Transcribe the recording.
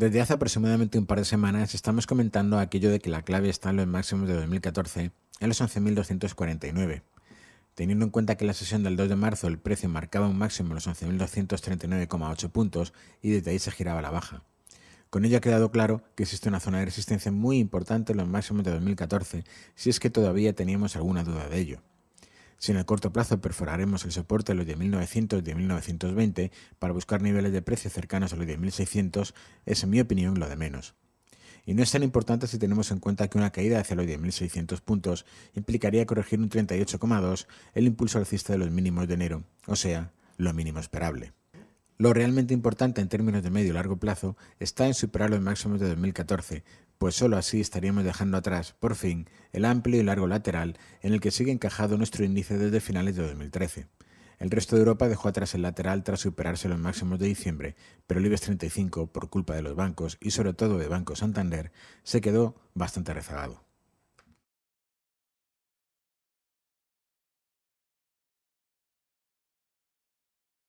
Desde hace aproximadamente un par de semanas estamos comentando aquello de que la clave está en los máximos de 2014 en los 11.249. Teniendo en cuenta que en la sesión del 2 de marzo el precio marcaba un máximo en los 11.239,8 puntos y desde ahí se giraba la baja. Con ello ha quedado claro que existe una zona de resistencia muy importante en los máximos de 2014, si es que todavía teníamos alguna duda de ello. Si en el corto plazo perforaremos el soporte de los 10.900 y 10.920 para buscar niveles de precio cercanos a los 10.600, es en mi opinión lo de menos. Y no es tan importante si tenemos en cuenta que una caída hacia los 10.600 puntos implicaría corregir un 38,2 el impulso alcista de los mínimos de enero, o sea, lo mínimo esperable. Lo realmente importante en términos de medio y largo plazo está en superar los máximos de 2014, pues solo así estaríamos dejando atrás, por fin, el amplio y largo lateral en el que sigue encajado nuestro índice desde finales de 2013. El resto de Europa dejó atrás el lateral tras superarse los máximos de diciembre, pero el IBEX 35, por culpa de los bancos y sobre todo de Banco Santander, se quedó bastante rezagado.